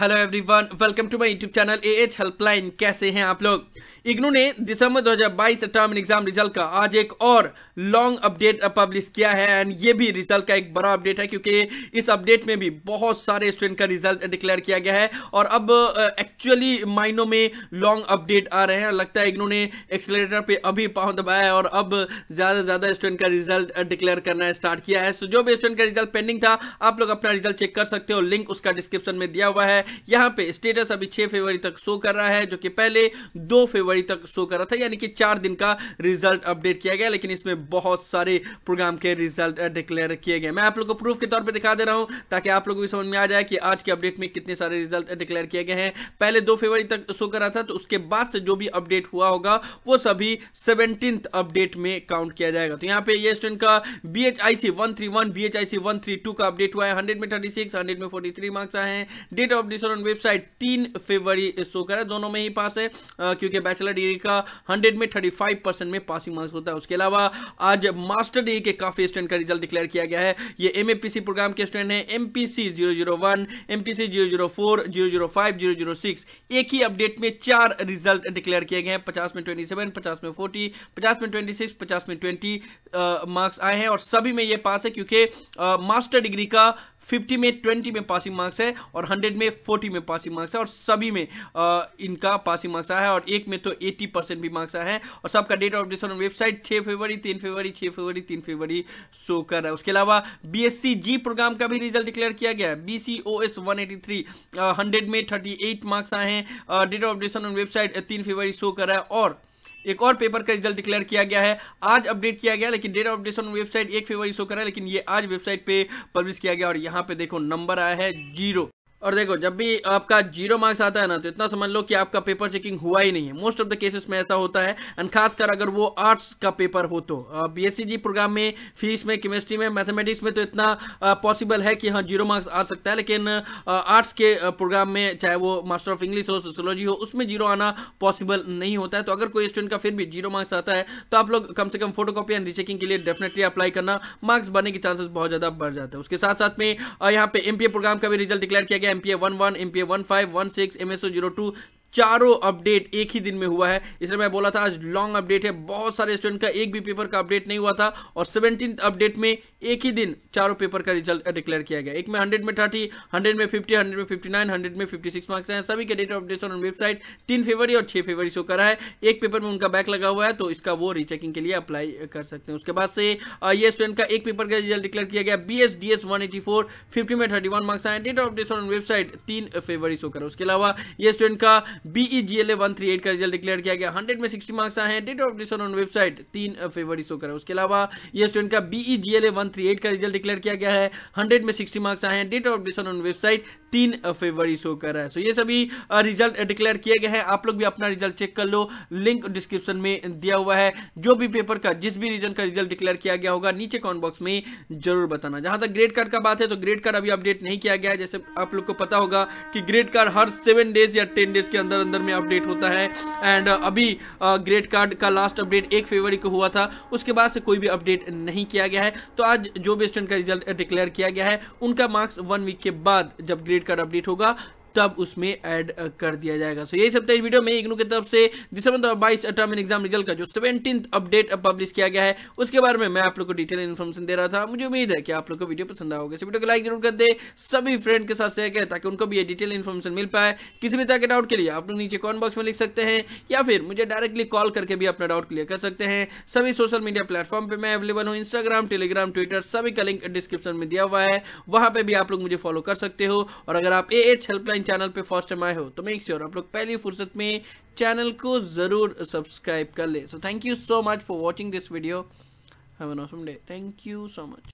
hello everyone welcome to my YouTube channel A H helpline कैसे हैं आप लोग इग्नू ने दिसंबर 2022 टर्म एग्जाम रिजल्ट का आज एक और लॉन्ग अपडेट पब्लिश किया है एंड ये भी रिजल्ट का एक बड़ा अपडेट है क्योंकि इस अपडेट में भी बहुत सारे स्टूडेंट का रिजल्ट डिक्लेयर किया गया है और अब एक्चुअली uh, माइनों में लॉन्ग अपडेट आ रहे हैं लगता है इग्नू ने एक्सलेटर पर अभी पाँव दबाया है और अब ज़्यादा से ज़्यादा स्टूडेंट का रिजल्ट डिक्लेयर uh, करना स्टार्ट किया है सो जो भी स्टूडेंट का रिजल्ट पेंडिंग था आप लोग अपना रिजल्ट चेक कर सकते हो लिंक उसका डिस्क्रिप्शन में दिया हुआ है यहां पे स्टेटस अभी छह फरवरी तक शो कर रहा है जो कि पहले दो फरवरी तक शो कर रहा था यानी कि चार दिन का रिजल्ट अपडेट किया गया लेकिन इसमें बहुत सारे प्रोग्राम के रिजल्ट डिक्लेयर किए गए मैं आप लोग को प्रूफ के तौर पर दिखा दे रहा हूं ताकि आप लोग को भी समझ में आ जाए कि आज के अपडेट में कितने सारे रिजल्ट डिक्लेयर किए गए हैं पहले दो फरवरी तक शो कर रहा था तो उसके बाद से जो भी अपडेट हुआ होगा वो सभी सेवनटीन अपडेट में काउंट किया जाएगा तो यहाँ पे ये स्टूडेंट का B H I C one three one B H I C one three two का अपडेट हुआ है हंड्रेड में थर्टी सिक्स हंड्रेड में फोर्टी थ्री मार्क्स आए हैं डेट ऑफ ऑन वेबसाइट तीन फेबरी शो करा दोनों में ही पास है क्योंकि बैचलर डिग्री का हंड्रेड में थर्टी फाइव परसेंट में पासिंग मार्क्स होता है उसके अलावा आज मास्टर डिग्री के काफी स्टूडेंट का रिजल्ट डिक्लेयर किया गया है ये एम प्रोग्राम के स्टूडेंट है M P C zero zero one M P C zero zero four zero zero five zero zero six एक ही अपडेट में चार रिजल्ट डिक्लेयर किए गए हैं पचास में ट्वेंटी सेवन पचास में फोर्टी पचास में ट्वेंटी सिक्स पचास में ट्वेंटी मार्क्स आए हैं और सभी में ये पास है क्योंकि मास्टर डिग्री का 50 में 20 में पासिंग मार्क्स है और 100 में 40 में पासिंग मार्क्स है और सभी में आ, इनका पासिंग मार्क्स आया है और एक में तो 80 परसेंट भी मार्क्स आया है और सबका डेट ऑफ डिसन वेबसाइट छः फरवरी तीन फरवरी छः फरवरी तीन फरवरी शो कर रहा है उसके अलावा बी जी प्रोग्राम का भी रिजल्ट डिक्लेयर किया गया है B C O S one eighty three hundred में थर्टी एट मार्क्स आए हैं डेट ऑफ डिसन वेबसाइट तीन फरवरी शो कर रहा है और एक और पेपर का रिजल्ट डिक्लेयर किया गया है आज अपडेट किया गया लेकिन डेट ऑफ अपडेशन वेबसाइट एक फेवरी शो करा है लेकिन ये आज वेबसाइट पे पब्लिश किया गया और यहाँ पे देखो नंबर आया है जीरो और देखो जब भी आपका जीरो मार्क्स आता है ना तो इतना समझ लो कि आपका पेपर चेकिंग हुआ ही नहीं है मोस्ट ऑफ द केसेस में ऐसा होता है एंड खासकर अगर वो आर्ट्स का पेपर हो तो बीएससी जी प्रोग्राम में फीस में केमिस्ट्री में मैथमेटिक्स में तो इतना पॉसिबल है कि हाँ जीरो मार्क्स आ सकता है लेकिन आर्ट्स के प्रोग्राम में चाहे वो मास्टर ऑफ इंग्लिश हो सोशोलॉजी हो उसमें जीरो आना पॉसिबल नहीं होता है तो अगर कोई स्टूडेंट का फिर भी जीरो मार्क्स आता है तो आप लोग कम से कम फोटो कॉपी एंड रीचेकिंग के लिए डेफिनेटली अप्लाई करना मार्क्स बनने के चांसेस बहुत ज़्यादा बढ़ जाते हैं उसके साथ साथ में यहाँ पे एम प्रोग्राम का भी रिजल्ट डिक्लेयर किया गया MPA 11, MPA 15, 16, MSO 02, चारों अपडेट एक ही दिन में हुआ है इसलिए मैं बोला था आज लॉन्ग अपडेट है बहुत सारे स्टूडेंट का एक भी पेपर का अपडेट नहीं हुआ था और सेवनटीन अपडेट में एक ही दिन चारों पेपर का रिजल्ट डिक्लेयर किया गया एक में हंड्रेड में थर्टी हंड्रेड में फिफ्टी हंड्रेड में फिफ्टी नाइन हंड्रेड में फिफ्टी सिक्स मार्क्स हैं सभी के date of update on website तीन फेवरी और छह फेवरी शो करा है एक पेपर में उनका बैक लगा हुआ है तो इसका वो रिचेकिंग के लिए अप्लाई कर सकते हैं उसके बाद से ये स्टूडेंट का एक पेपर का रिजल्ट डिक्लेयर किया गया B S D S one eighty four fifty में थर्टी वन मार्क्स आए date of update on website तीन फेवरी शो करा उसके अलावा ये स्टूडेंट का BE G L A one three eight का रिजल्ट डिक्लेयर किया गया हंड्रेड में सिक्सटी मार्क्स आए हैं date of decision on website तीन फेवरी शो करें उसके अलावा ये स्टूडेंट का BE G L A one three eight का रिजल्ट डिक्लेयर किया गया है हंड्रेड में सिक्सटी मार्क्स आए हैं date of decision on website तीन फेवरी शो कर रहा है सो so, ये सभी रिजल्ट डिक्लेयर किए गए हैं आप लोग भी अपना रिजल्ट चेक कर लो लिंक डिस्क्रिप्शन में दिया हुआ है जो भी पेपर का जिस भी रीजन का रिजल्ट डिक्लेयर किया गया होगा नीचे कॉमेंट बॉक्स में जरूर बताना जहां तक ग्रेड कार्ड का बात है तो ग्रेड कार्ड अभी अपडेट नहीं किया गया है जैसे आप लोग को पता होगा कि ग्रेड कार्ड हर सेवन डेज या टेन डेज के अंदर अंदर अंदर में अपडेट होता है एंड uh, अभी ग्रेट uh, कार्ड का लास्ट अपडेट एक फरवरी को हुआ था उसके बाद से कोई भी अपडेट नहीं किया गया है तो आज जो भी स्टूडेंट का रिजल्ट डिक्लेयर किया गया है उनका मार्क्स वन वीक के बाद जब ग्रेड कार्ड अपडेट होगा तब उसमें ऐड uh, कर दिया जाएगा सो so, यही सब था इस वीडियो में इग्नू की तरफ से दिसंबर दो बाईस अठारह एग्जाम रिजल्ट का जो सेवनटीन अपडेट पब्लिश किया गया है उसके बारे में मैं आप लोग को डिटेल इन्फॉर्मेशन दे रहा था मुझे उम्मीद है कि आप लोग को वीडियो पसंद आओगे इस वीडियो को लाइक जरूर कर दे सभी फ्रेंड के साथ शेयर करें ताकि उनको भी ये डिटेल इन्फॉर्मेशन मिल पाए किसी भी तरह के डाउट के लिए आप लोग नीचे कॉमेंट बॉक्स में लिख सकते हैं या फिर मुझे डायरेक्टली कॉल करके भी अपना डाउट क्लियर कर सकते हैं सभी सोशल मीडिया प्लेटफॉर्म पर मैं अवेलेबल हूँ इंस्टाग्राम टेलीग्राम ट्विटर सभी का लिंक डिस्क्रिप्शन में दिया हुआ है वहाँ पर भी आप लोग मुझे फॉलो कर सकते हो और अगर आप ए एच हेल्पलाइन चैनल पे फर्स्ट टाइम आए हो तो मेक श्योर आप लोग पहली फुर्सत में चैनल को ज़रूर सब्सक्राइब कर ले so thank you so much for watching this video have an awesome day thank you so much